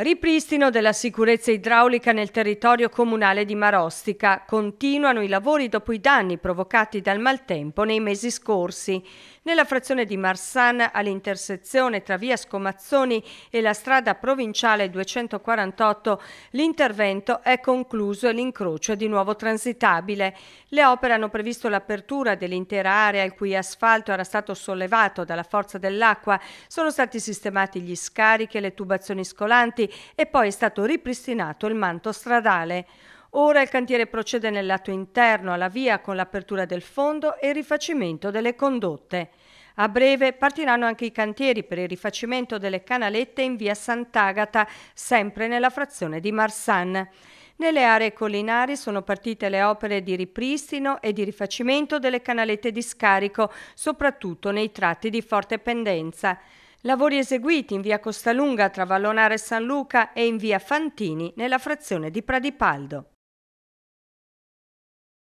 Ripristino della sicurezza idraulica nel territorio comunale di Marostica. Continuano i lavori dopo i danni provocati dal maltempo nei mesi scorsi. Nella frazione di Marsan, all'intersezione tra via Scomazzoni e la strada provinciale 248, l'intervento è concluso e l'incrocio è di nuovo transitabile. Le opere hanno previsto l'apertura dell'intera area il cui asfalto era stato sollevato dalla forza dell'acqua. Sono stati sistemati gli scarichi e le tubazioni scolanti e poi è stato ripristinato il manto stradale. Ora il cantiere procede nel lato interno alla via con l'apertura del fondo e il rifacimento delle condotte. A breve partiranno anche i cantieri per il rifacimento delle canalette in via Sant'Agata, sempre nella frazione di Marsan. Nelle aree collinari sono partite le opere di ripristino e di rifacimento delle canalette di scarico, soprattutto nei tratti di forte pendenza. Lavori eseguiti in via Costalunga tra Vallonare e San Luca e in via Fantini nella frazione di Pradipaldo.